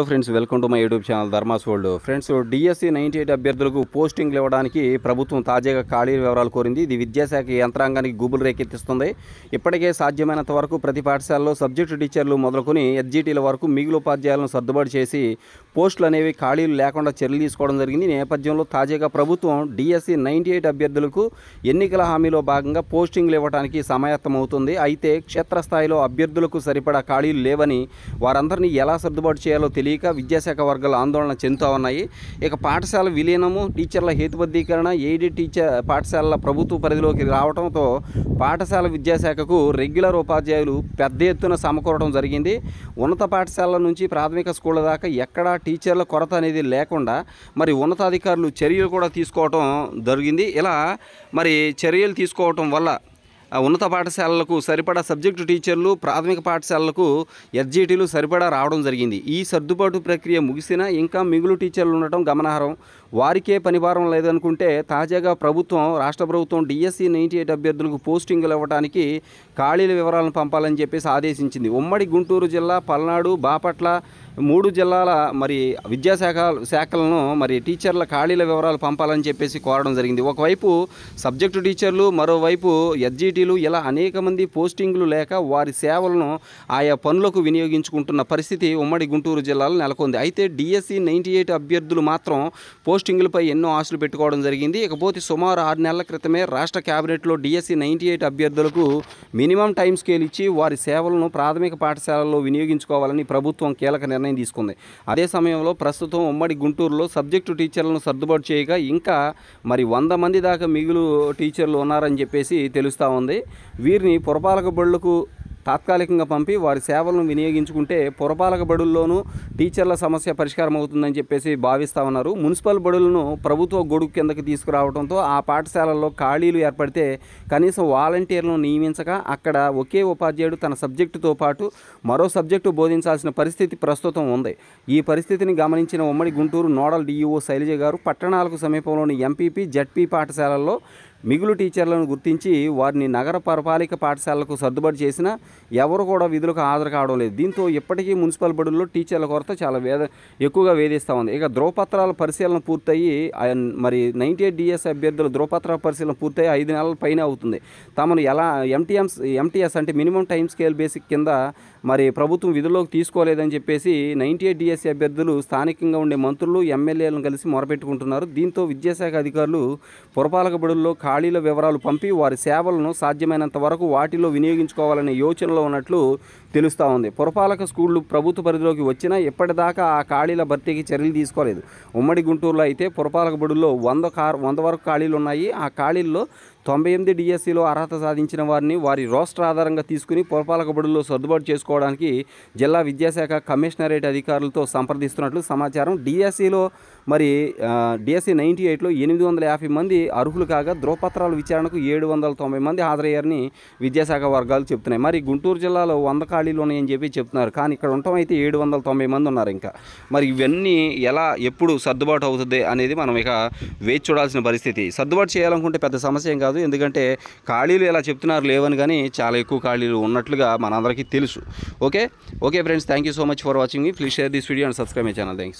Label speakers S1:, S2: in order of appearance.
S1: hello friends welcome to my YouTube channel Dharmas world friends DSC ninety eight అభ్యర్థులకు పోస్టింగ్లు ఇవ్వడానికి ప్రభుత్వం తాజాగా ఖాళీ వివరాలు కోరింది ఇది విద్యాశాఖ యంత్రాంగానికి గూబులు రేకెత్తిస్తుంది ఇప్పటికే సాధ్యమైనంత వరకు ప్రతి పాఠశాలలో సబ్జెక్టు టీచర్లు మొదలుకొని ఎస్జిటీల వరకు మిగులు ఉపాధ్యాయులను సర్దుబాటు చేసి పోస్టులు అనేవి ఖాళీలు లేకుండా చర్యలు తీసుకోవడం జరిగింది నేపథ్యంలో తాజాగా ప్రభుత్వం డిఎస్సి నైన్టీ ఎయిట్ అభ్యర్థులకు ఎన్నికల హామీలో భాగంగా పోస్టింగ్లు ఇవ్వడానికి సమాయత్తమవుతుంది అయితే క్షేత్రస్థాయిలో అభ్యర్థులకు సరిపడా ఖాళీలు లేవని వారందరినీ ఎలా సర్దుబాటు చేయాలో తెలియదు తెలియక విద్యాశాఖ వర్గాలు ఆందోళన చెందుతూ ఉన్నాయి ఇక పాఠశాల విలీనము టీచర్ల హేతుబద్ధీకరణ ఎయిడి టీచర్ పాఠశాలల ప్రభుత్వ పరిధిలోకి రావడంతో పాఠశాల విద్యాశాఖకు రెగ్యులర్ ఉపాధ్యాయులు పెద్ద ఎత్తున సమకూరడం జరిగింది ఉన్నత పాఠశాలల నుంచి ప్రాథమిక స్కూళ్ళ దాకా ఎక్కడా టీచర్ల కొరత అనేది లేకుండా మరి ఉన్నతాధికారులు చర్యలు కూడా తీసుకోవటం జరిగింది ఇలా మరి చర్యలు తీసుకోవటం వల్ల ఉన్నత పాఠశాలలకు సరిపడా సబ్జెక్టు టీచర్లు ప్రాథమిక పాఠశాలలకు ఎస్జీటీలు సరిపడా రావడం జరిగింది ఈ సర్దుబాటు ప్రక్రియ ముగిసినా ఇంకా మిగులు టీచర్లు ఉండటం గమనార్హం వారికే పనిభారం లేదనుకుంటే తాజాగా ప్రభుత్వం రాష్ట్ర ప్రభుత్వం డిఎస్సి నైంటీ ఎయిట్ అభ్యర్థులకు పోస్టింగ్లు ఇవ్వడానికి ఖాళీల వివరాలను పంపాలని చెప్పేసి ఆదేశించింది ఉమ్మడి గుంటూరు జిల్లా పల్నాడు బాపట్ల మూడు జిల్లాల మరి విద్యాశాఖ శాఖలను మరి టీచర్ల ఖాళీల వివరాలు పంపాలని చెప్పేసి కోరడం జరిగింది ఒకవైపు సబ్జెక్టు టీచర్లు మరోవైపు ఎస్జీటీలు ఇలా అనేక మంది పోస్టింగ్లు లేక వారి సేవలను ఆయా పనులకు వినియోగించుకుంటున్న పరిస్థితి ఉమ్మడి గుంటూరు జిల్లాలో నెలకొంది అయితే డిఎస్సి నైంటీ ఎయిట్ అభ్యర్థులు మాత్రం పోస్టింగులపై ఎన్నో ఆశలు పెట్టుకోవడం జరిగింది ఇకపోతే సుమారు ఆరు నెలల క్రితమే రాష్ట్ర క్యాబినెట్లో డిఎస్సి నైంటీ ఎయిట్ అభ్యర్థులకు మినిమం టైం స్కేల్ ఇచ్చి వారి సేవలను ప్రాథమిక పాఠశాలల్లో వినియోగించుకోవాలని ప్రభుత్వం కీలక నిర్ణయం నిర్ణయం తీసుకుంది అదే సమయంలో ప్రస్తుతం ఉమ్మడి గుంటూరులో సబ్జెక్టు టీచర్లను సర్దుబాటు చేయగా ఇంకా మరి వంద మంది దాకా మిగులు టీచర్లు ఉన్నారని చెప్పేసి తెలుస్తూ ఉంది వీరిని పురపాలక బళ్ళకు తాత్కాలికంగా పంపి వారి సేవలను వినియోగించుకుంటే పురపాలక బడుల్లోనూ టీచర్ల సమస్య పరిష్కారం అవుతుందని చెప్పేసి భావిస్తా ఉన్నారు మున్సిపల్ బడులను ప్రభుత్వ గొడుగు కిందకి తీసుకురావడంతో ఆ పాఠశాలల్లో ఖాళీలు ఏర్పడితే కనీసం వాలంటీర్లను నియమించక అక్కడ ఒకే ఉపాధ్యాయుడు తన సబ్జెక్టుతో పాటు మరో సబ్జెక్టు బోధించాల్సిన పరిస్థితి ప్రస్తుతం ఉంది ఈ పరిస్థితిని గమనించిన ఉమ్మడి గుంటూరు నోడల్ డీఈఓ శైలజ గారు పట్టణాలకు సమీపంలోని ఎంపీపీ జడ్పీ పాఠశాలల్లో మిగులు టీచర్లను గుర్తించి వారిని నగర పరపాలిక పాఠశాలకు సర్దుబాటు చేసినా ఎవరు కూడా విధులకు హాజరు కావడం లేదు దీంతో ఇప్పటికీ మున్సిపల్ బడుల్లో టీచర్ల కొరత చాలా వేద ఎక్కువగా వేధిస్తూ ఉంది ఇక ధ్రువపత్రాల పరిశీలన పూర్తయి మరి నైంటీ ఎయిట్ డిఎస్ అభ్యర్థుల ధ్రువపత్రాల పరిశీలన పూర్తయి ఐదు నెలల పైన అవుతుంది తమను ఎలా ఎంటీఎంస్ ఎంటీఎస్ అంటే మినిమం టైం స్కేల్ బేసిక్ కింద మరి ప్రభుత్వం విధుల్లోకి తీసుకోలేదని చెప్పేసి నైంటీ ఎయిట్ డిఎస్ అభ్యర్థులు స్థానికంగా ఉండే మంత్రులు ఎమ్మెల్యేలను కలిసి మొరపెట్టుకుంటున్నారు దీంతో విద్యాశాఖ అధికారులు పురపాలక బడుల్లో ఖాళీల వివరాలు పంపి వారి సేవలను సాధ్యమైనంత వరకు వాటిలో వినియోగించుకోవాలనే యోచనలో ఉన్నట్లు తెలుస్తూ ఉంది పురపాలక స్కూళ్ళు ప్రభుత్వ పరిధిలోకి వచ్చినా ఇప్పటిదాకా ఆ ఖాళీల భర్తీకి చర్యలు తీసుకోలేదు ఉమ్మడి గుంటూరులో అయితే పురపాలక బడుల్లో వంద కార్ వంద వరకు ఖాళీలు ఉన్నాయి ఆ ఖాళీల్లో తొంభై ఎనిమిది డిఎస్సిలో అర్హత సాధించిన వారిని వారి రోస్టర్ ఆధారంగా తీసుకుని పురపాలక బడుల్లో సర్దుబాటు చేసుకోవడానికి జిల్లా విద్యాశాఖ కమిషనరేట్ అధికారులతో సంప్రదిస్తున్నట్లు సమాచారం డిఎస్సిలో మరి డిఎస్సి నైంటీ ఎయిట్లో ఎనిమిది వందల యాభై మంది అర్హులు కాగా ధ్రువపత్రాల విచారణకు ఏడు వందల తొంభై మంది హాజరయ్యారని విద్యాశాఖ వర్గాలు చెప్తున్నాయి మరి గుంటూరు జిల్లాలో వంద ఖాళీలు ఉన్నాయని చెప్పి చెప్తున్నారు కానీ ఇక్కడ ఉండటం అయితే ఏడు వందల తొంభై మంది ఉన్నారు ఇంకా మరి ఇవన్నీ ఎలా ఎప్పుడు సర్దుబాటు అవుతుంది అనేది మనం ఇక వేచి చూడాల్సిన పరిస్థితి సర్దుబాటు చేయాలనుకుంటే పెద్ద సమస్య ఏం కాదు కాదు ఎందుకంటే ఖాళీలు ఇలా చెప్తున్నారు లేవని కానీ చాలా ఎక్కువ ఖాళీలు ఉన్నట్లుగా మనందరికీ తెలుసు okay okay friends thank you so much for watching please share this video and subscribe my channel thank you